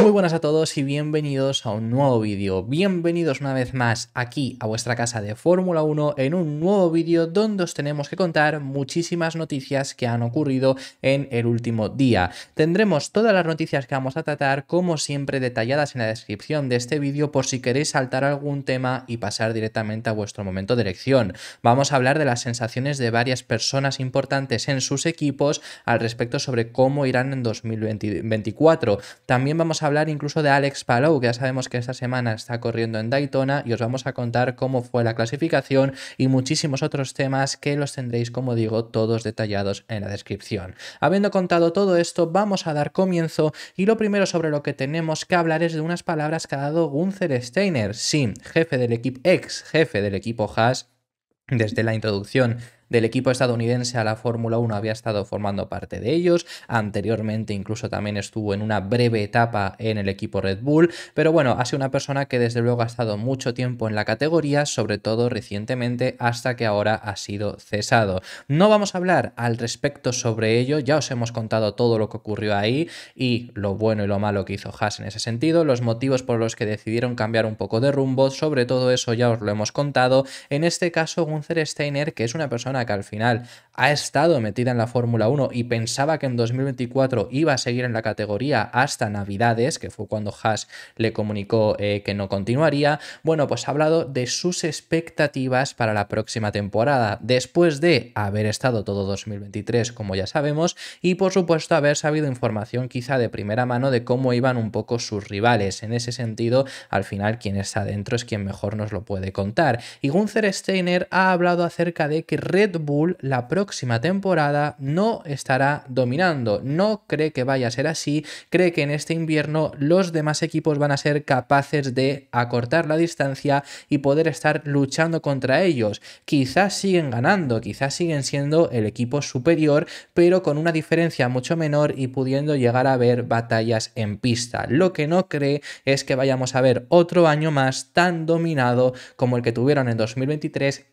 Muy buenas a todos y bienvenidos a un nuevo vídeo. Bienvenidos una vez más aquí a vuestra casa de Fórmula 1 en un nuevo vídeo donde os tenemos que contar muchísimas noticias que han ocurrido en el último día. Tendremos todas las noticias que vamos a tratar como siempre detalladas en la descripción de este vídeo por si queréis saltar algún tema y pasar directamente a vuestro momento de elección. Vamos a hablar de las sensaciones de varias personas importantes en sus equipos al respecto sobre cómo irán en 2024. También vamos a hablar incluso de Alex Palou, que ya sabemos que esta semana está corriendo en Daytona y os vamos a contar cómo fue la clasificación y muchísimos otros temas que los tendréis, como digo, todos detallados en la descripción. Habiendo contado todo esto, vamos a dar comienzo y lo primero sobre lo que tenemos que hablar es de unas palabras que ha dado Gunther Steiner, sí, jefe del equipo, ex jefe del equipo Haas, desde la introducción del equipo estadounidense a la Fórmula 1 había estado formando parte de ellos, anteriormente incluso también estuvo en una breve etapa en el equipo Red Bull, pero bueno, ha sido una persona que desde luego ha estado mucho tiempo en la categoría, sobre todo recientemente hasta que ahora ha sido cesado. No vamos a hablar al respecto sobre ello, ya os hemos contado todo lo que ocurrió ahí y lo bueno y lo malo que hizo Haas en ese sentido, los motivos por los que decidieron cambiar un poco de rumbo, sobre todo eso ya os lo hemos contado. En este caso, Gunther Steiner, que es una persona que al final ha estado metida en la Fórmula 1 y pensaba que en 2024 iba a seguir en la categoría hasta Navidades, que fue cuando Haas le comunicó eh, que no continuaría, bueno, pues ha hablado de sus expectativas para la próxima temporada, después de haber estado todo 2023, como ya sabemos, y por supuesto haber sabido información quizá de primera mano de cómo iban un poco sus rivales. En ese sentido, al final quien está dentro es quien mejor nos lo puede contar. Y Gunther Steiner ha hablado acerca de que Red Red Bull la próxima temporada no estará dominando. No cree que vaya a ser así. Cree que en este invierno los demás equipos van a ser capaces de acortar la distancia y poder estar luchando contra ellos. Quizás siguen ganando, quizás siguen siendo el equipo superior, pero con una diferencia mucho menor y pudiendo llegar a ver batallas en pista. Lo que no cree es que vayamos a ver otro año más tan dominado como el que tuvieron en 2023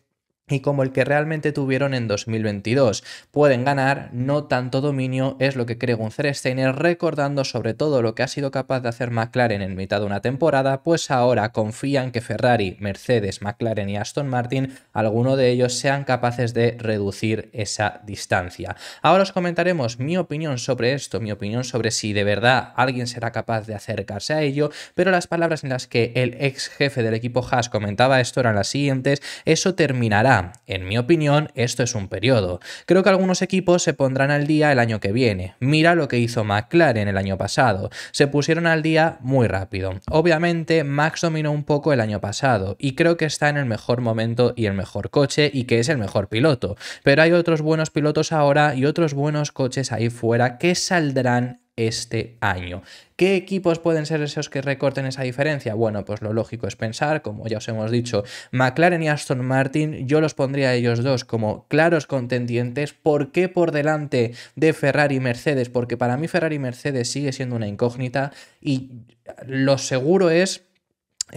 y como el que realmente tuvieron en 2022. Pueden ganar, no tanto dominio, es lo que cree Gunther Steiner, recordando sobre todo lo que ha sido capaz de hacer McLaren en mitad de una temporada, pues ahora confían que Ferrari, Mercedes, McLaren y Aston Martin, alguno de ellos sean capaces de reducir esa distancia. Ahora os comentaremos mi opinión sobre esto, mi opinión sobre si de verdad alguien será capaz de acercarse a ello, pero las palabras en las que el ex jefe del equipo Haas comentaba esto eran las siguientes, eso terminará en mi opinión, esto es un periodo. Creo que algunos equipos se pondrán al día el año que viene. Mira lo que hizo McLaren el año pasado. Se pusieron al día muy rápido. Obviamente, Max dominó un poco el año pasado y creo que está en el mejor momento y el mejor coche y que es el mejor piloto. Pero hay otros buenos pilotos ahora y otros buenos coches ahí fuera que saldrán este año. ¿Qué equipos pueden ser esos que recorten esa diferencia? Bueno, pues lo lógico es pensar, como ya os hemos dicho, McLaren y Aston Martin, yo los pondría a ellos dos como claros contendientes. ¿Por qué por delante de Ferrari y Mercedes? Porque para mí Ferrari y Mercedes sigue siendo una incógnita y lo seguro es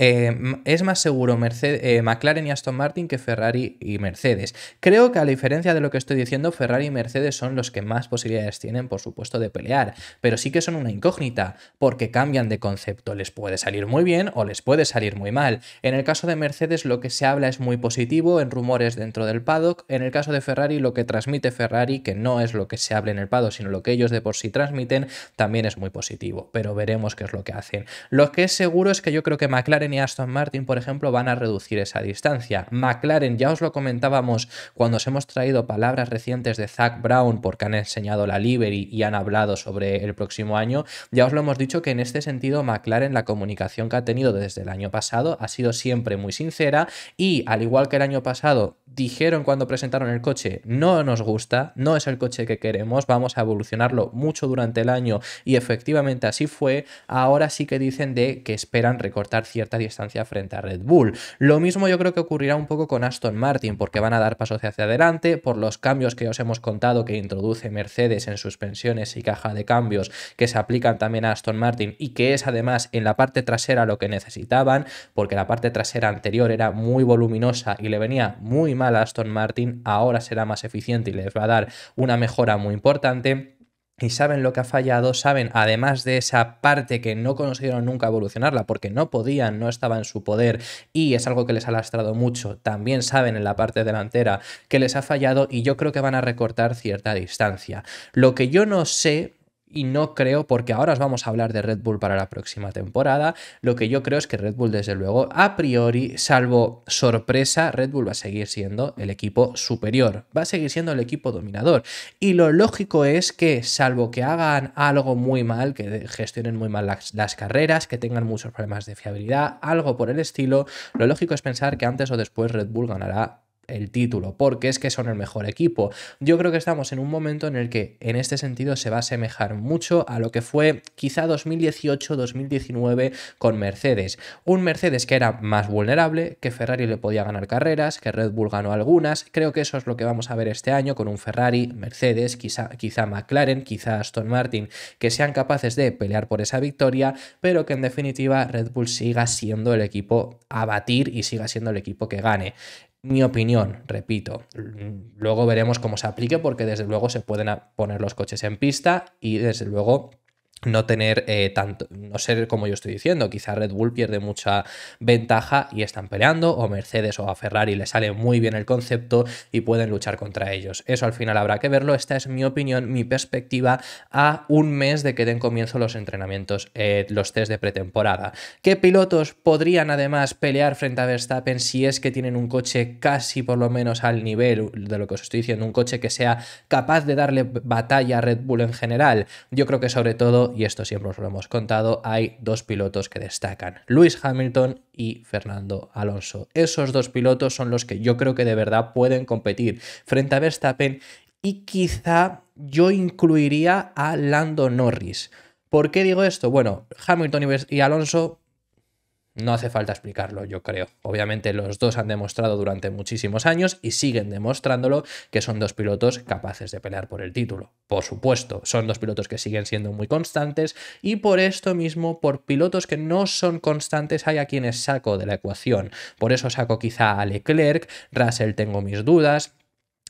eh, es más seguro Mercedes, eh, McLaren y Aston Martin que Ferrari y Mercedes. Creo que a la diferencia de lo que estoy diciendo, Ferrari y Mercedes son los que más posibilidades tienen, por supuesto, de pelear, pero sí que son una incógnita, porque cambian de concepto. Les puede salir muy bien o les puede salir muy mal. En el caso de Mercedes, lo que se habla es muy positivo, en rumores dentro del paddock. En el caso de Ferrari, lo que transmite Ferrari, que no es lo que se habla en el paddock, sino lo que ellos de por sí transmiten, también es muy positivo. Pero veremos qué es lo que hacen. Lo que es seguro es que yo creo que McLaren y Aston Martin, por ejemplo, van a reducir esa distancia. McLaren, ya os lo comentábamos cuando os hemos traído palabras recientes de Zach Brown porque han enseñado la Liberty y han hablado sobre el próximo año, ya os lo hemos dicho que en este sentido McLaren la comunicación que ha tenido desde el año pasado ha sido siempre muy sincera y al igual que el año pasado dijeron cuando presentaron el coche, no nos gusta, no es el coche que queremos, vamos a evolucionarlo mucho durante el año y efectivamente así fue, ahora sí que dicen de que esperan recortar ciertas distancia frente a Red Bull. Lo mismo yo creo que ocurrirá un poco con Aston Martin, porque van a dar pasos hacia adelante por los cambios que os hemos contado que introduce Mercedes en suspensiones y caja de cambios que se aplican también a Aston Martin y que es además en la parte trasera lo que necesitaban, porque la parte trasera anterior era muy voluminosa y le venía muy mal a Aston Martin, ahora será más eficiente y les va a dar una mejora muy importante y saben lo que ha fallado, saben además de esa parte que no consiguieron nunca evolucionarla porque no podían, no estaba en su poder y es algo que les ha lastrado mucho, también saben en la parte delantera que les ha fallado y yo creo que van a recortar cierta distancia. Lo que yo no sé y no creo, porque ahora os vamos a hablar de Red Bull para la próxima temporada, lo que yo creo es que Red Bull desde luego, a priori, salvo sorpresa, Red Bull va a seguir siendo el equipo superior, va a seguir siendo el equipo dominador. Y lo lógico es que, salvo que hagan algo muy mal, que gestionen muy mal las, carreras, que tengan muchos problemas de fiabilidad, algo por el estilo, lo lógico es pensar que antes o después Red Bull ganará el título, porque es que son el mejor equipo. Yo creo que estamos en un momento en el que en este sentido se va a asemejar mucho a lo que fue quizá 2018-2019 con Mercedes. Un Mercedes que era más vulnerable, que Ferrari le podía ganar carreras, que Red Bull ganó algunas. Creo que eso es lo que vamos a ver este año con un Ferrari, Mercedes, quizá, quizá McLaren, quizá Aston Martin, que sean capaces de pelear por esa victoria, pero que en definitiva Red Bull siga siendo el equipo a batir y siga siendo el equipo que gane mi opinión, repito. Luego veremos cómo se aplique porque desde luego se pueden poner los coches en pista y desde luego no tener eh, tanto, no ser como yo estoy diciendo, quizá Red Bull pierde mucha ventaja y están peleando, o Mercedes o a Ferrari le sale muy bien el concepto y pueden luchar contra ellos. Eso al final habrá que verlo, esta es mi opinión, mi perspectiva a un mes de que den comienzo los entrenamientos, eh, los test de pretemporada. ¿Qué pilotos podrían además pelear frente a Verstappen si es que tienen un coche casi por lo menos al nivel de lo que os estoy diciendo, un coche que sea capaz de darle batalla a Red Bull en general? Yo creo que sobre todo y esto siempre os lo hemos contado, hay dos pilotos que destacan, Lewis Hamilton y Fernando Alonso. Esos dos pilotos son los que yo creo que de verdad pueden competir frente a Verstappen y quizá yo incluiría a Lando Norris. ¿Por qué digo esto? Bueno, Hamilton y Alonso no hace falta explicarlo, yo creo. Obviamente los dos han demostrado durante muchísimos años y siguen demostrándolo que son dos pilotos capaces de pelear por el título. Por supuesto, son dos pilotos que siguen siendo muy constantes y por esto mismo, por pilotos que no son constantes hay a quienes saco de la ecuación. Por eso saco quizá a Leclerc, Russell tengo mis dudas,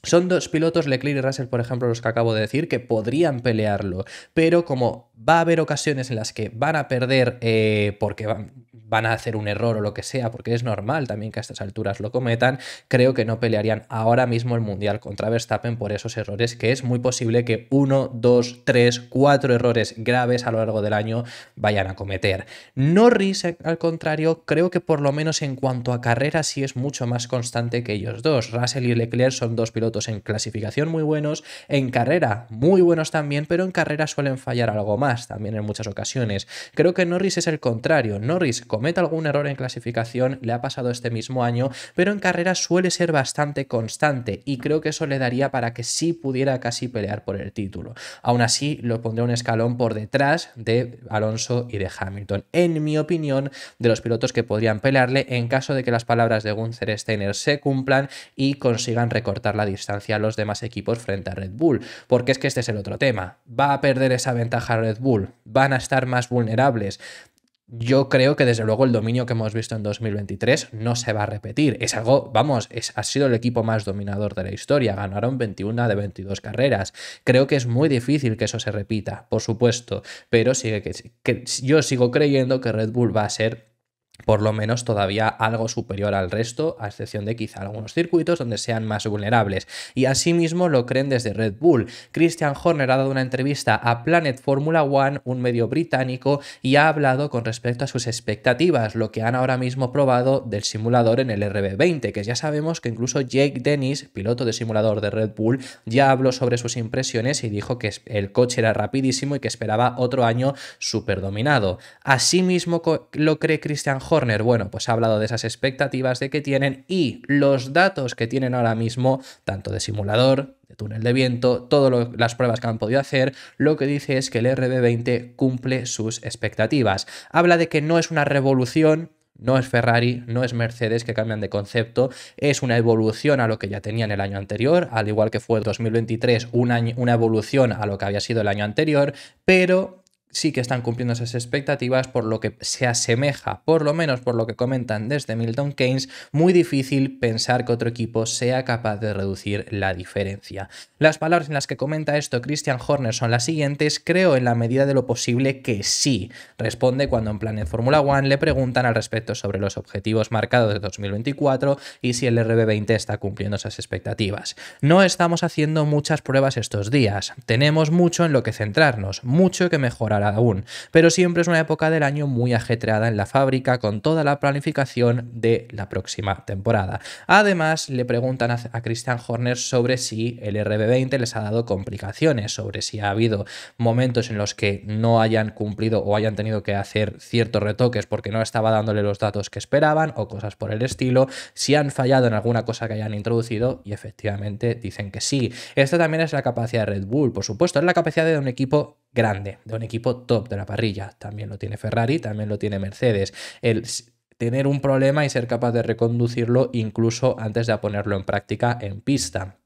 son dos pilotos, Leclerc y Russell, por ejemplo, los que acabo de decir, que podrían pelearlo, pero como va a haber ocasiones en las que van a perder eh, porque van, van a hacer un error o lo que sea, porque es normal también que a estas alturas lo cometan, creo que no pelearían ahora mismo el Mundial contra Verstappen por esos errores, que es muy posible que uno, dos, tres, cuatro errores graves a lo largo del año vayan a cometer. Norris, al contrario, creo que por lo menos en cuanto a carrera sí es mucho más constante que ellos dos. Russell y Leclerc son dos pilotos en clasificación muy buenos, en carrera muy buenos también, pero en carrera suelen fallar algo más también en muchas ocasiones. Creo que Norris es el contrario. Norris, cometa algún error en clasificación, le ha pasado este mismo año, pero en carrera suele ser bastante constante y creo que eso le daría para que sí pudiera casi pelear por el título. Aún así, lo pondría un escalón por detrás de Alonso y de Hamilton, en mi opinión, de los pilotos que podrían pelearle en caso de que las palabras de Gunther Steiner se cumplan y consigan recortar la distancia a los demás equipos frente a Red Bull, porque es que este es el otro tema. Va a perder esa ventaja Red Bull, van a estar más vulnerables yo creo que desde luego el dominio que hemos visto en 2023 no se va a repetir. Es algo, vamos, es, ha sido el equipo más dominador de la historia. Ganaron 21 de 22 carreras. Creo que es muy difícil que eso se repita, por supuesto, pero sigue que, que yo sigo creyendo que Red Bull va a ser por lo menos todavía algo superior al resto, a excepción de quizá algunos circuitos donde sean más vulnerables. Y asimismo lo creen desde Red Bull. Christian Horner ha dado una entrevista a Planet Formula One, un medio británico, y ha hablado con respecto a sus expectativas, lo que han ahora mismo probado del simulador en el RB20, que ya sabemos que incluso Jake Dennis, piloto de simulador de Red Bull, ya habló sobre sus impresiones y dijo que el coche era rapidísimo y que esperaba otro año súper dominado. Asimismo lo cree Christian Horner, bueno, pues ha hablado de esas expectativas de que tienen y los datos que tienen ahora mismo, tanto de simulador, de túnel de viento, todas las pruebas que han podido hacer, lo que dice es que el RB20 cumple sus expectativas. Habla de que no es una revolución, no es Ferrari, no es Mercedes que cambian de concepto, es una evolución a lo que ya tenían el año anterior, al igual que fue el 2023 una evolución a lo que había sido el año anterior, pero sí que están cumpliendo esas expectativas, por lo que se asemeja, por lo menos por lo que comentan desde Milton Keynes, muy difícil pensar que otro equipo sea capaz de reducir la diferencia. Las palabras en las que comenta esto Christian Horner son las siguientes, creo en la medida de lo posible que sí, responde cuando en Planet Fórmula 1 le preguntan al respecto sobre los objetivos marcados de 2024 y si el RB20 está cumpliendo esas expectativas. No estamos haciendo muchas pruebas estos días, tenemos mucho en lo que centrarnos, mucho que mejorar aún, pero siempre es una época del año muy ajetreada en la fábrica con toda la planificación de la próxima temporada. Además, le preguntan a Christian Horner sobre si el RB20 les ha dado complicaciones, sobre si ha habido momentos en los que no hayan cumplido o hayan tenido que hacer ciertos retoques porque no estaba dándole los datos que esperaban o cosas por el estilo, si han fallado en alguna cosa que hayan introducido y efectivamente dicen que sí. Esta también es la capacidad de Red Bull, por supuesto, es la capacidad de un equipo grande, de un equipo top de la parrilla. También lo tiene Ferrari, también lo tiene Mercedes. El tener un problema y ser capaz de reconducirlo incluso antes de ponerlo en práctica en pista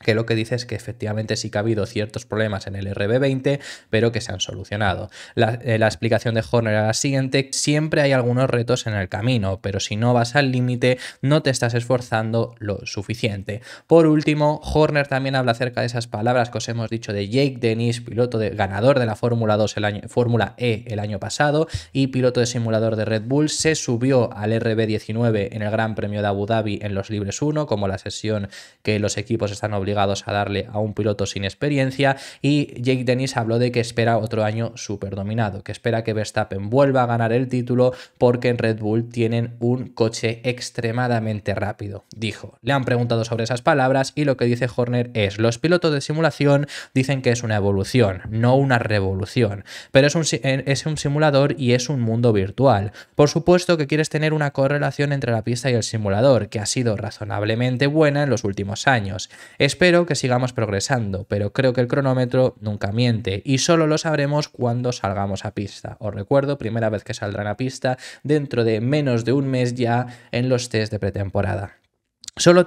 que lo que dice es que efectivamente sí que ha habido ciertos problemas en el RB20, pero que se han solucionado. Eh, la, explicación de Horner era la siguiente, siempre hay algunos retos en el camino, pero si no vas al límite no te estás esforzando lo suficiente. Por último, Horner también habla acerca de esas palabras que os hemos dicho de Jake Dennis, piloto de, ganador de la Fórmula 2 el Fórmula E el año pasado y piloto de simulador de Red Bull, se subió al RB19 en el Gran Premio de Abu Dhabi en los libres 1, como la sesión que los equipos están obligados obligados a darle a un piloto sin experiencia y Jake Dennis habló de que espera otro año súper dominado, que espera que Verstappen vuelva a ganar el título porque en Red Bull tienen un coche extremadamente rápido, dijo. Le han preguntado sobre esas palabras y lo que dice Horner es, los pilotos de simulación dicen que es una evolución, no una revolución, pero es un, eh, es un simulador y es un mundo virtual. Por supuesto que quieres tener una correlación entre la pista y el simulador, que ha sido razonablemente buena en los últimos años. Es espero que sigamos progresando, pero creo que el cronómetro nunca miente y solo lo sabremos cuando salgamos a pista. Os recuerdo, primera vez que saldrán a pista dentro de menos de un mes ya en los test de pretemporada. Solo,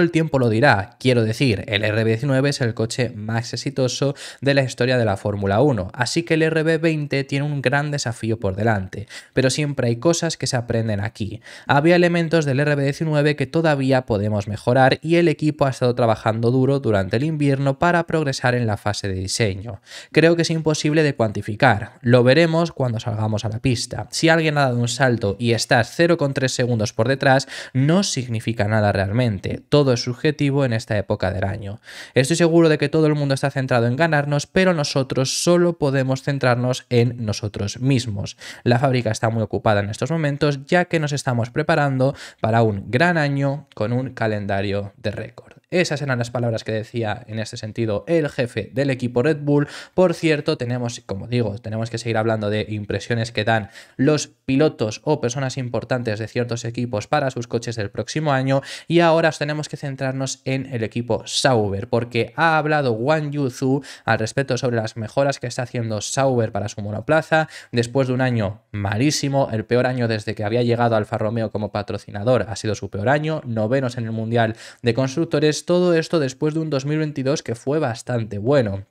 el tiempo lo dirá. Quiero decir, el RB19 es el coche más exitoso de la historia de la Fórmula 1, así que el RB20 tiene un gran desafío por delante, pero siempre hay cosas que se aprenden aquí. Había elementos del RB19 que todavía podemos mejorar y el equipo ha estado trabajando duro durante el invierno para progresar en la fase de diseño. Creo que es imposible de cuantificar, lo veremos cuando salgamos a la pista. Si alguien ha dado un salto y estás 0,3 segundos por detrás, no significa nada realmente. Todo es subjetivo en esta época del año. Estoy seguro de que todo el mundo está centrado en ganarnos, pero nosotros solo podemos centrarnos en nosotros mismos. La fábrica está muy ocupada en estos momentos ya que nos estamos preparando para un gran año con un calendario de récord. Esas eran las palabras que decía en este sentido el jefe del equipo Red Bull. Por cierto, tenemos, como digo, tenemos que seguir hablando de impresiones que dan los pilotos o personas importantes de ciertos equipos para sus coches del próximo año. Y ahora tenemos que centrarnos en el equipo Sauber, porque ha hablado Wang Yuzu al respecto sobre las mejoras que está haciendo Sauber para su monoplaza después de un año malísimo, el peor año desde que había llegado Alfa Romeo como patrocinador. Ha sido su peor año, novenos en el Mundial de Constructores todo esto después de un 2022 que fue bastante bueno.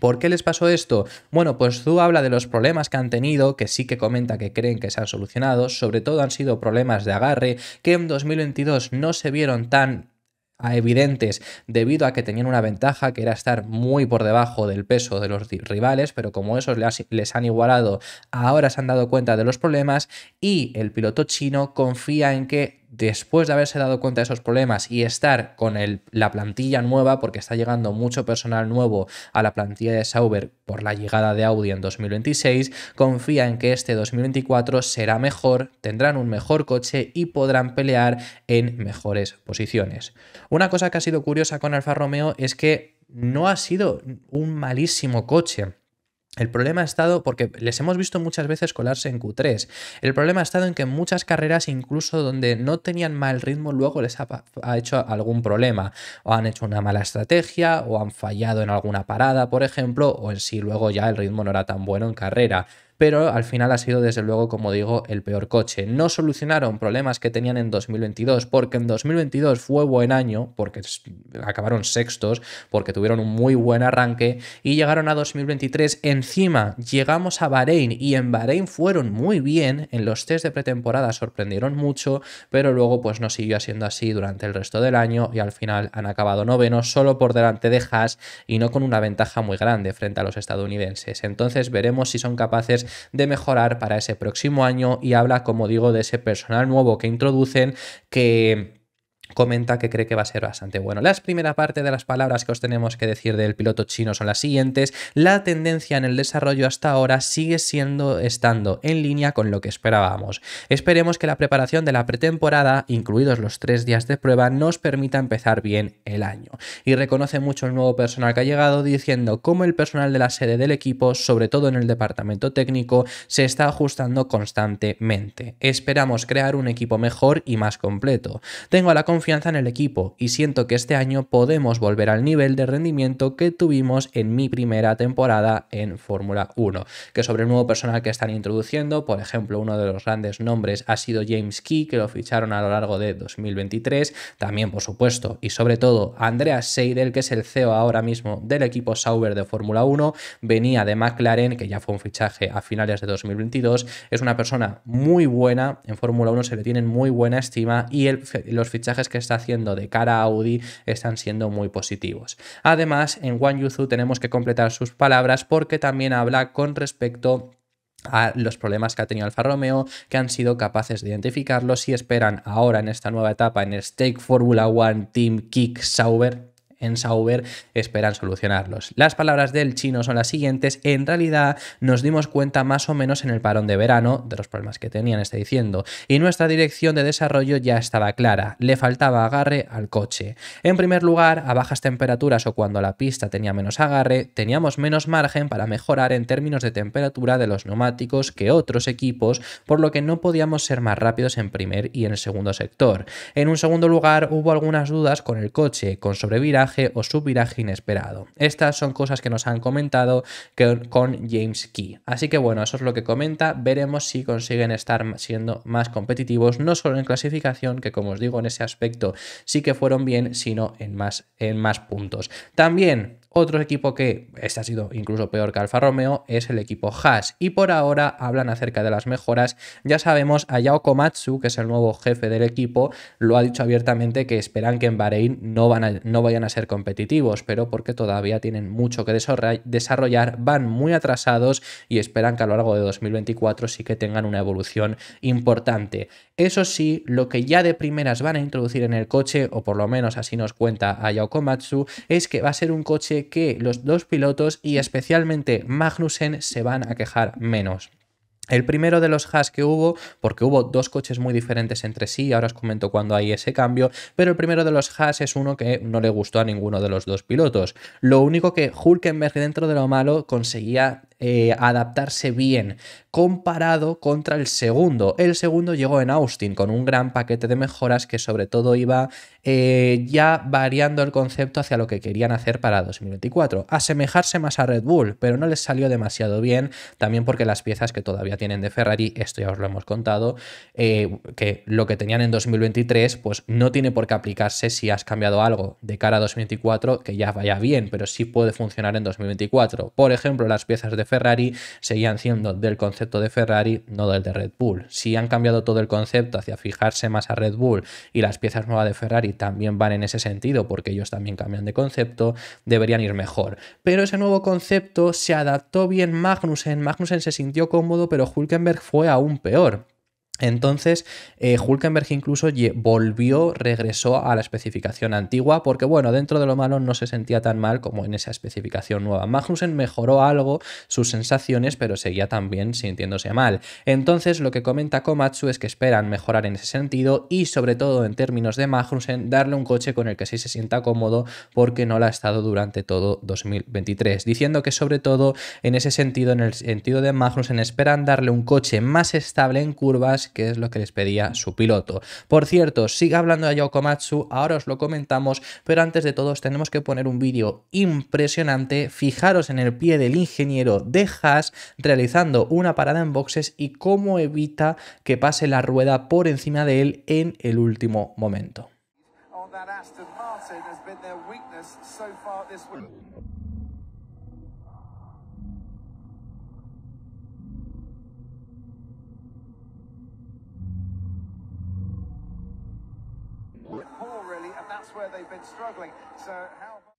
¿Por qué les pasó esto? Bueno, pues Zu habla de los problemas que han tenido, que sí que comenta que creen que se han solucionado, sobre todo han sido problemas de agarre, que en 2022 no se vieron tan evidentes debido a que tenían una ventaja que era estar muy por debajo del peso de los rivales, pero como esos les han igualado, ahora se han dado cuenta de los problemas y el piloto chino confía en que después de haberse dado cuenta de esos problemas y estar con la plantilla nueva, porque está llegando mucho personal nuevo a la plantilla de Sauber por la llegada de Audi en 2026, confía en que este 2024 será mejor, tendrán un mejor coche y podrán pelear en mejores posiciones. Una cosa que ha sido curiosa con Alfa Romeo es que no ha sido un malísimo coche. El problema ha estado, porque les hemos visto muchas veces colarse en Q3, el problema ha estado en que muchas carreras, incluso donde no tenían mal ritmo, luego les ha, hecho algún problema, o han hecho una mala estrategia, o han fallado en alguna parada, por ejemplo, o en si luego ya el ritmo no era tan bueno en carrera pero al final ha sido desde luego, como digo, el peor coche. No solucionaron problemas que tenían en 2022, porque en 2022 fue buen año, porque acabaron sextos, porque tuvieron un muy buen arranque y llegaron a 2023. Encima llegamos a Bahrein y en Bahrein fueron muy bien, en los test de pretemporada sorprendieron mucho, pero luego pues no siguió siendo así durante el resto del año y al final han acabado novenos solo por delante de Haas y no con una ventaja muy grande frente a los estadounidenses. Entonces veremos si son capaces de mejorar para ese próximo año y habla, como digo, de ese personal nuevo que introducen que comenta que cree que va a ser bastante bueno. Las primera parte de las palabras que os tenemos que decir del piloto chino son las siguientes. La tendencia en el desarrollo hasta ahora sigue siendo estando en línea con lo que esperábamos. Esperemos que la preparación de la pretemporada, incluidos los tres días de prueba, nos permita empezar bien el año. Y reconoce mucho el nuevo personal que ha llegado diciendo cómo el personal de la sede del equipo, sobre todo en el departamento técnico, se está ajustando constantemente. Esperamos crear un equipo mejor y más completo. Tengo la confianza en el equipo y siento que este año podemos volver al nivel de rendimiento que tuvimos en mi primera temporada en Fórmula 1. Que sobre el nuevo personal que están introduciendo, por ejemplo, uno de los grandes nombres ha sido James Key, que lo ficharon a lo largo de 2023, también por supuesto, y sobre todo Andrea Seidel, que es el CEO ahora mismo del equipo Sauber de Fórmula 1, venía de McLaren, que ya fue un fichaje a finales de 2022, es una persona muy buena, en Fórmula 1 se le tienen muy buena estima y los fichajes que está haciendo de cara a Audi están siendo muy positivos. Además, en Wang Yuzu tenemos que completar sus palabras porque también habla con respecto a los problemas que ha tenido Alfa Romeo, que han sido capaces de identificarlos y esperan ahora en esta nueva etapa en Stake Formula One Team Kick Sauber, en Sauber esperan solucionarlos. Las palabras del chino son las siguientes. En realidad nos dimos cuenta más o menos en el parón de verano de los problemas que tenían, está diciendo. Y nuestra dirección de desarrollo ya estaba clara. Le faltaba agarre al coche. En primer lugar, a bajas temperaturas o cuando la pista tenía menos agarre, teníamos menos margen para mejorar en términos de temperatura de los neumáticos que otros equipos, por lo que no podíamos ser más rápidos en primer y en el segundo sector. En un segundo lugar, hubo algunas dudas con el coche, con sobrevirar. O o subviraje inesperado. Estas son cosas que nos han comentado con James Key. Así que bueno, eso es lo que comenta. Veremos si consiguen estar siendo más competitivos, no solo en clasificación, que como os digo en ese aspecto sí que fueron bien, sino en más, en más puntos. También otro equipo que este ha sido incluso peor que Alfa Romeo es el equipo Haas y por ahora hablan acerca de las mejoras. Ya sabemos, Ayao Komatsu, que es el nuevo jefe del equipo, lo ha dicho abiertamente que esperan que en Bahrein no, van no vayan a ser competitivos, pero porque todavía tienen mucho que desarrollar, van muy atrasados y esperan que a lo largo de 2024 sí que tengan una evolución importante. Eso sí, lo que ya de primeras van a introducir en el coche, o por lo menos así nos cuenta Ayao Komatsu, es que va a ser un coche que los dos pilotos y especialmente Magnussen se van a quejar menos. El primero de los has que hubo, porque hubo dos coches muy diferentes entre sí, ahora os comento cuando hay ese cambio, pero el primero de los has es uno que no le gustó a ninguno de los dos pilotos. Lo único que Hulkenberg dentro de lo malo conseguía eh, adaptarse bien comparado contra el segundo. El segundo llegó en Austin con un gran paquete de mejoras que sobre todo iba eh, ya variando el concepto hacia lo que querían hacer para 2024. Asemejarse más a Red Bull, pero no les salió demasiado bien, también porque las piezas que todavía tienen de Ferrari, esto ya os lo hemos contado, eh, que lo que tenían en 2023 pues no tiene por qué aplicarse si has cambiado algo de cara a 2024 que ya vaya bien, pero sí puede funcionar en 2024. Por ejemplo, las piezas de Ferrari seguían siendo del concepto de Ferrari, no del de Red Bull. Si han cambiado todo el concepto hacia fijarse más a Red Bull y las piezas nuevas de Ferrari también van en ese sentido porque ellos también cambian de concepto, deberían ir mejor. Pero ese nuevo concepto se adaptó bien Magnussen, Magnussen se sintió cómodo, pero Hulkenberg fue aún peor entonces, eh, Hulkenberg incluso volvió, regresó a la especificación antigua, porque bueno, dentro de lo malo no se sentía tan mal como en esa especificación nueva. Magnussen mejoró algo sus sensaciones, pero seguía también sintiéndose mal. Entonces, lo que comenta Komatsu es que esperan mejorar en ese sentido y, sobre todo en términos de Magnussen, darle un coche con el que sí se sienta cómodo, porque no lo ha estado durante todo 2023. Diciendo que, sobre todo en ese sentido, en el sentido de Magnussen, esperan darle un coche más estable en curvas que es lo que les pedía su piloto. Por cierto, sigue hablando de Yokomatsu, ahora os lo comentamos, pero antes de todo tenemos que poner un vídeo impresionante. Fijaros en el pie del ingeniero de Haas realizando una parada en boxes y cómo evita que pase la rueda por encima de él en el último momento. Oh,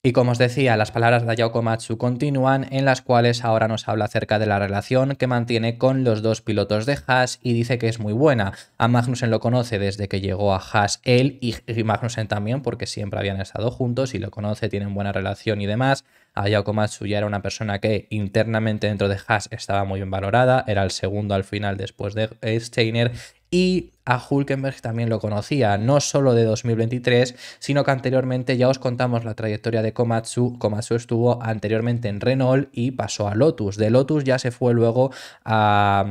Y como os decía, las palabras de Hayao Komatsu continúan, en las cuales ahora nos habla acerca de la relación que mantiene con los dos pilotos de Haas y dice que es muy buena. A Magnussen lo conoce desde que llegó a Haas él y Magnussen también, porque siempre habían estado juntos y lo conoce, tienen buena relación y demás. A Komatsu ya era una persona que internamente dentro de Haas estaba muy bien valorada, era el segundo al final después de Steiner y a Hulkenberg también lo conocía, no solo de 2023, sino que anteriormente ya os contamos la trayectoria de Komatsu. Komatsu estuvo anteriormente en Renault y pasó a Lotus. De Lotus ya se fue luego a,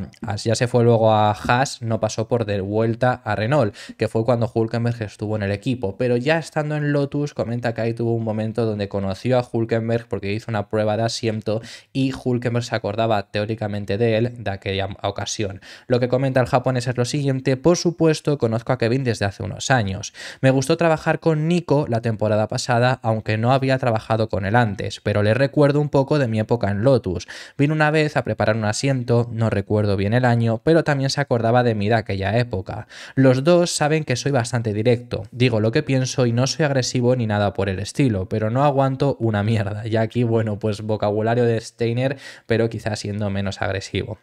ya se fue luego a Haas, no pasó por de vuelta a Renault, que fue cuando Hulkenberg estuvo en el equipo. Pero ya estando en Lotus, comenta que ahí tuvo un momento donde conoció a Hulkenberg porque hizo una prueba de asiento y Hulkenberg se acordaba teóricamente de él de aquella ocasión. Lo que comenta el japonés es lo siguiente, por supuesto, conozco a Kevin desde hace unos años. Me gustó trabajar con Nico la temporada pasada, aunque no había trabajado con él antes, pero le recuerdo un poco de mi época en Lotus. Vino una vez a preparar un asiento, no recuerdo bien el año, pero también se acordaba de mí de aquella época. Los dos saben que soy bastante directo, digo lo que pienso y no soy agresivo ni nada por el estilo, pero no aguanto una mierda. Y aquí, bueno, pues vocabulario de Steiner, pero quizás siendo menos agresivo.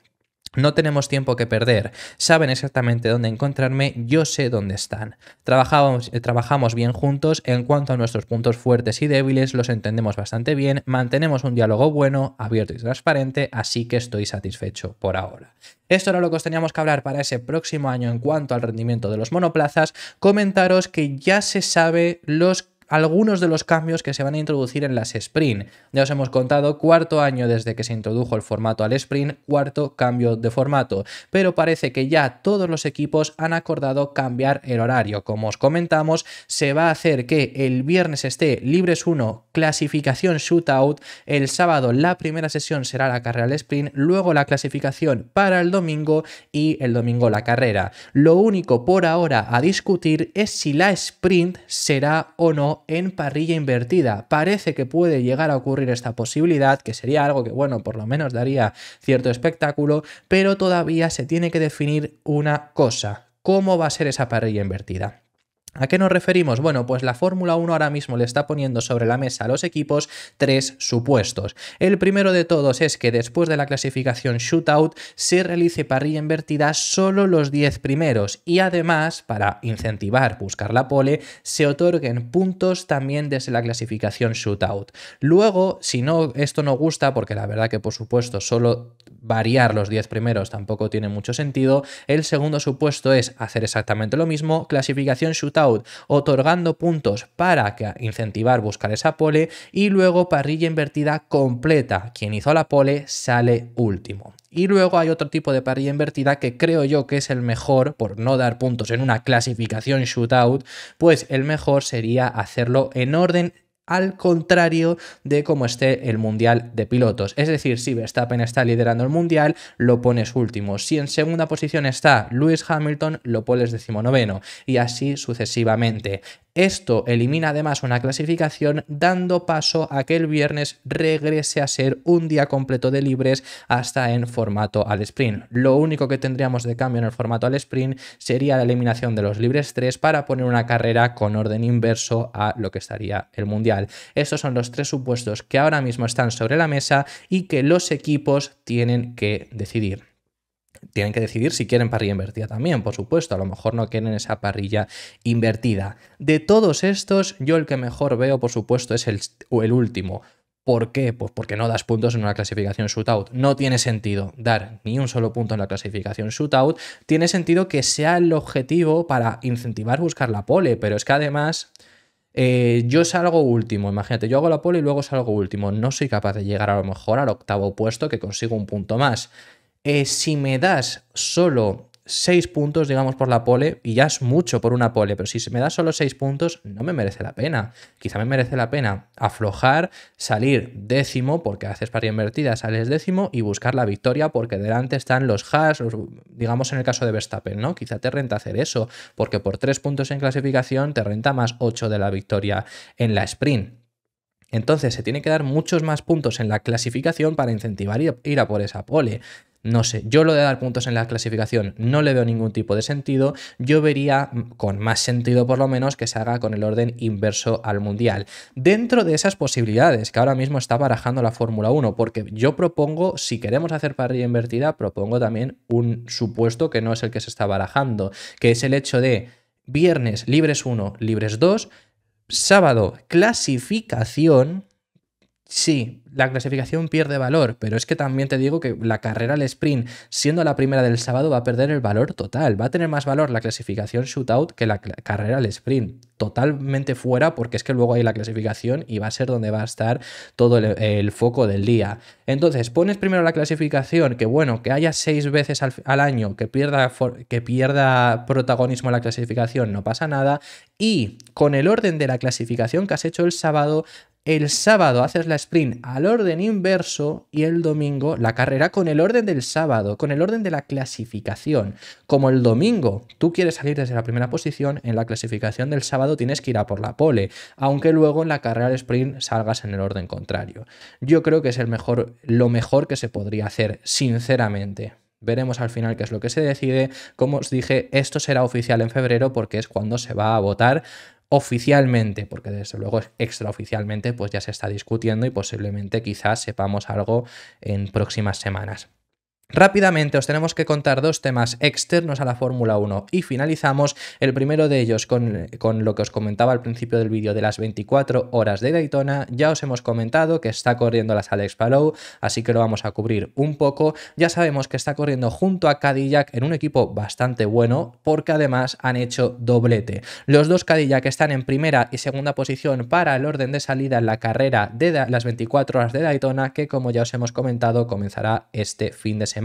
No tenemos tiempo que perder, saben exactamente dónde encontrarme, yo sé dónde están. Trabajamos, eh, trabajamos, bien juntos, en cuanto a nuestros puntos fuertes y débiles los entendemos bastante bien, mantenemos un diálogo bueno, abierto y transparente, así que estoy satisfecho por ahora. Esto era lo que os teníamos que hablar para ese próximo año en cuanto al rendimiento de los monoplazas, comentaros que ya se sabe los algunos de los cambios que se van a introducir en las sprint. Ya os hemos contado, cuarto año desde que se introdujo el formato al sprint, cuarto cambio de formato, pero parece que ya todos los equipos han acordado cambiar el horario. Como os comentamos, se va a hacer que el viernes esté Libres 1, clasificación shootout, el sábado la primera sesión será la carrera al sprint, luego la clasificación para el domingo y el domingo la carrera. Lo único por ahora a discutir es si la sprint será o no en parrilla invertida. Parece que puede llegar a ocurrir esta posibilidad, que sería algo que, bueno, por lo menos daría cierto espectáculo, pero todavía se tiene que definir una cosa, cómo va a ser esa parrilla invertida. ¿A qué nos referimos? Bueno, pues la Fórmula 1 ahora mismo le está poniendo sobre la mesa a los equipos tres supuestos. El primero de todos es que después de la clasificación shootout se realice parrilla invertida solo los 10 primeros y además, para incentivar buscar la pole, se otorguen puntos también desde la clasificación shootout. Luego, si no, esto no gusta, porque la verdad que por supuesto solo variar los 10 primeros tampoco tiene mucho sentido, el segundo supuesto es hacer exactamente lo mismo, clasificación shootout otorgando puntos para incentivar buscar esa pole y luego parrilla invertida completa. Quien hizo la pole sale último. Y luego hay otro tipo de parrilla invertida que creo yo que es el mejor, por no dar puntos en una clasificación shootout, pues el mejor sería hacerlo en orden al contrario de cómo esté el Mundial de Pilotos. Es decir, si Verstappen está liderando el Mundial, lo pones último. Si en segunda posición está Lewis Hamilton, lo pones decimonoveno. Y así sucesivamente. Esto elimina además una clasificación dando paso a que el viernes regrese a ser un día completo de libres hasta en formato al sprint. Lo único que tendríamos de cambio en el formato al sprint sería la eliminación de los libres 3 para poner una carrera con orden inverso a lo que estaría el mundial. Estos son los tres supuestos que ahora mismo están sobre la mesa y que los equipos tienen que decidir tienen que decidir si quieren parrilla invertida también, por supuesto. A lo mejor no quieren esa parrilla invertida. De todos estos, yo el que mejor veo, por supuesto, es el, último. ¿Por qué? Pues porque no das puntos en una clasificación shootout. No tiene sentido dar ni un solo punto en la clasificación shootout. Tiene sentido que sea el objetivo para incentivar buscar la pole, pero es que además eh, yo salgo último. Imagínate, yo hago la pole y luego salgo último. No soy capaz de llegar a lo mejor al octavo puesto que consigo un punto más. Eh, si me das solo 6 puntos, digamos, por la pole, y ya es mucho por una pole, pero si me das solo 6 puntos, no me merece la pena. Quizá me merece la pena aflojar, salir décimo, porque haces paría invertida, sales décimo, y buscar la victoria, porque delante están los has, digamos en el caso de Verstappen, ¿no? Quizá te renta hacer eso, porque por 3 puntos en clasificación te renta más 8 de la victoria en la sprint. Entonces se tiene que dar muchos más puntos en la clasificación para incentivar ir a por esa pole. No sé, yo lo de dar puntos en la clasificación no le veo ningún tipo de sentido. Yo vería con más sentido por lo menos que se haga con el orden inverso al mundial. Dentro de esas posibilidades que ahora mismo está barajando la Fórmula 1, porque yo propongo, si queremos hacer parrilla invertida, propongo también un supuesto que no es el que se está barajando, que es el hecho de viernes libres 1, libres 2, sábado clasificación sí, la clasificación pierde valor, pero es que también te digo que la carrera al sprint, siendo la primera del sábado, va a perder el valor total. Va a tener más valor la clasificación shootout que la carrera al sprint. Totalmente fuera, porque es que luego hay la clasificación y va a ser donde va a estar todo el, foco del día. Entonces, pones primero la clasificación, que bueno, que haya seis veces al, año que pierda, que pierda protagonismo la clasificación, no pasa nada. Y con el orden de la clasificación que has hecho el sábado, el sábado haces la sprint al orden inverso y el domingo la carrera con el orden del sábado, con el orden de la clasificación. Como el domingo tú quieres salir desde la primera posición, en la clasificación del sábado tienes que ir a por la pole, aunque luego en la carrera al sprint salgas en el orden contrario. Yo creo que es el mejor, lo mejor que se podría hacer, sinceramente. Veremos al final qué es lo que se decide. Como os dije, esto será oficial en febrero porque es cuando se va a votar oficialmente, porque desde luego extraoficialmente, pues ya se está discutiendo y posiblemente quizás sepamos algo en próximas semanas. Rápidamente os tenemos que contar dos temas externos a la Fórmula 1 y finalizamos el primero de ellos con, lo que os comentaba al principio del vídeo de las 24 horas de Daytona. Ya os hemos comentado que está corriendo la Alex Palou, así que lo vamos a cubrir un poco. Ya sabemos que está corriendo junto a Cadillac en un equipo bastante bueno porque además han hecho doblete. Los dos Cadillac están en primera y segunda posición para el orden de salida en la carrera de las 24 horas de Daytona que como ya os hemos comentado comenzará este fin de semana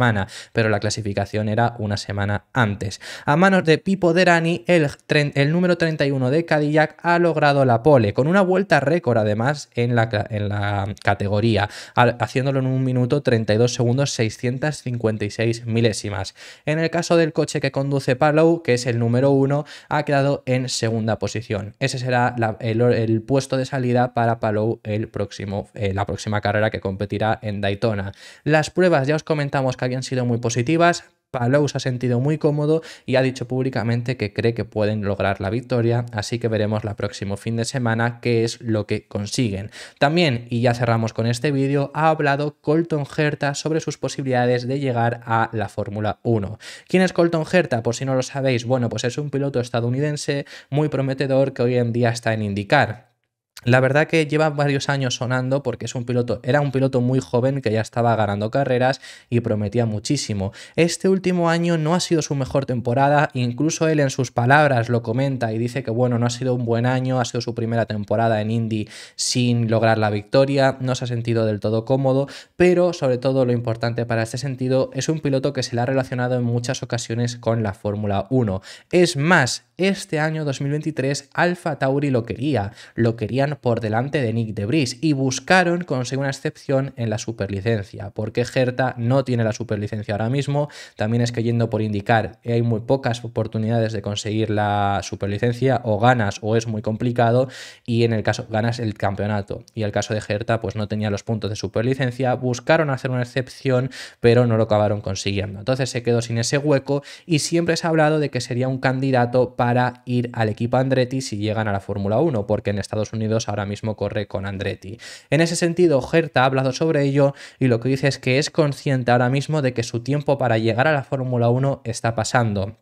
pero la clasificación era una semana antes. A manos de Pipo Derani, el, el número 31 de Cadillac ha logrado la pole, con una vuelta récord además en la, categoría, haciéndolo en un minuto 32 segundos 656 milésimas. En el caso del coche que conduce Palou, que es el número 1, ha quedado en segunda posición. Ese será el, puesto de salida para Palou el próximo, eh, la próxima carrera que competirá en Daytona. Las pruebas ya os comentamos que habían sido muy positivas, Palou ha sentido muy cómodo y ha dicho públicamente que cree que pueden lograr la victoria, así que veremos la próximo fin de semana qué es lo que consiguen. También, y ya cerramos con este vídeo, ha hablado Colton Herta sobre sus posibilidades de llegar a la Fórmula 1. ¿Quién es Colton Herta? Por si no lo sabéis, bueno, pues es un piloto estadounidense muy prometedor que hoy en día está en indicar la verdad que lleva varios años sonando porque es un piloto, era un piloto muy joven que ya estaba ganando carreras y prometía muchísimo. Este último año no ha sido su mejor temporada, incluso él en sus palabras lo comenta y dice que bueno, no ha sido un buen año, ha sido su primera temporada en Indy sin lograr la victoria, no se ha sentido del todo cómodo, pero sobre todo lo importante para este sentido es un piloto que se le ha relacionado en muchas ocasiones con la Fórmula 1. Es más, este año 2023 Alfa Tauri lo quería, lo quería por delante de Nick Debris y buscaron conseguir una excepción en la superlicencia, porque Gerta no tiene la superlicencia ahora mismo, también es que yendo por indicar, hay muy pocas oportunidades de conseguir la superlicencia, o ganas o es muy complicado, y en el caso ganas el campeonato, y el caso de Gerta pues no tenía los puntos de superlicencia, buscaron hacer una excepción, pero no lo acabaron consiguiendo, entonces se quedó sin ese hueco y siempre se ha hablado de que sería un candidato para ir al equipo Andretti si llegan a la Fórmula 1, porque en Estados Unidos ahora mismo corre con Andretti. En ese sentido, Gerta ha hablado sobre ello y lo que dice es que es consciente ahora mismo de que su tiempo para llegar a la Fórmula 1 está pasando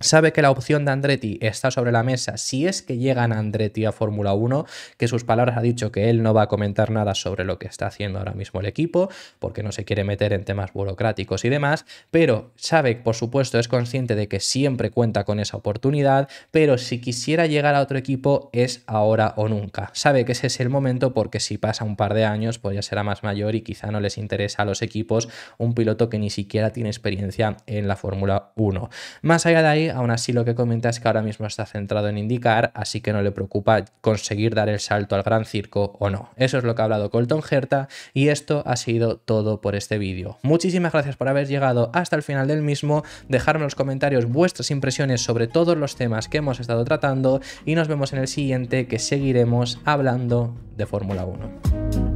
Sabe que la opción de Andretti está sobre la mesa si es que llegan Andretti a Fórmula 1, que sus palabras ha dicho que él no va a comentar nada sobre lo que está haciendo ahora mismo el equipo, porque no se quiere meter en temas burocráticos y demás, pero sabe, por supuesto, es consciente de que siempre cuenta con esa oportunidad, pero si quisiera llegar a otro equipo es ahora o nunca. Sabe que ese es el momento porque si pasa un par de años, pues ya será más mayor y quizá no les interesa a los equipos un piloto que ni siquiera tiene experiencia en la Fórmula 1. Más allá de ahí, aún así lo que comenta es que ahora mismo está centrado en indicar, así que no le preocupa conseguir dar el salto al gran circo o no. Eso es lo que ha hablado Colton Herta y esto ha sido todo por este vídeo. Muchísimas gracias por haber llegado hasta el final del mismo, dejarme en los comentarios vuestras impresiones sobre todos los temas que hemos estado tratando y nos vemos en el siguiente que seguiremos hablando de Fórmula 1.